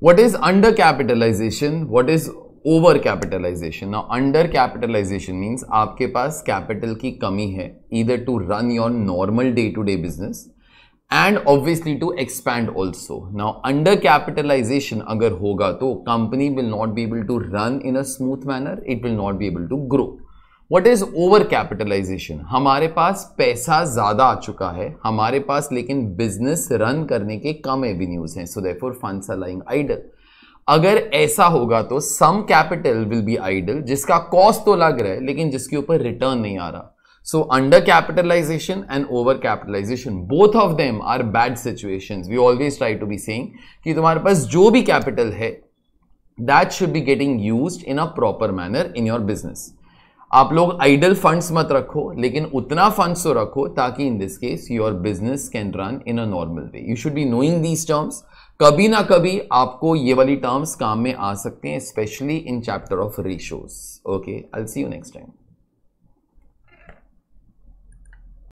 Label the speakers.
Speaker 1: what is under capitalization what is over capitalization ना under capitalization means आपके पास capital की कमी है इधर to run your normal day to day business and obviously to expand also ना under capitalization अगर होगा तो company will not be able to run in a smooth manner it will not be able to grow what is over capitalization हमारे पास पैसा ज्यादा आ चुका है हमारे पास लेकिन बिजनेस रन करने के कम एवेन्यूज हैं so therefore funds are lying idle अगर ऐसा होगा तो some capital will be idle जिसका कॉस्ट तो लग रहा है लेकिन जिसके ऊपर रिटर्न नहीं आ रहा so under capitalization and over capitalization both of them are bad situation we always try to be saying कि तुम्हारे पास जो भी कैपिटल है that should be getting use in a proper manner in your business आप लोग idol funds मत रखो लेकिन उतना फंड्स तो रखो ताकि in this case your business can run in a normal way you should be knowing these terms कभी ना कभी आपको ये वाली टर्म्स काम में आ सकते हैं specially in chapter of ratios okay I see you next time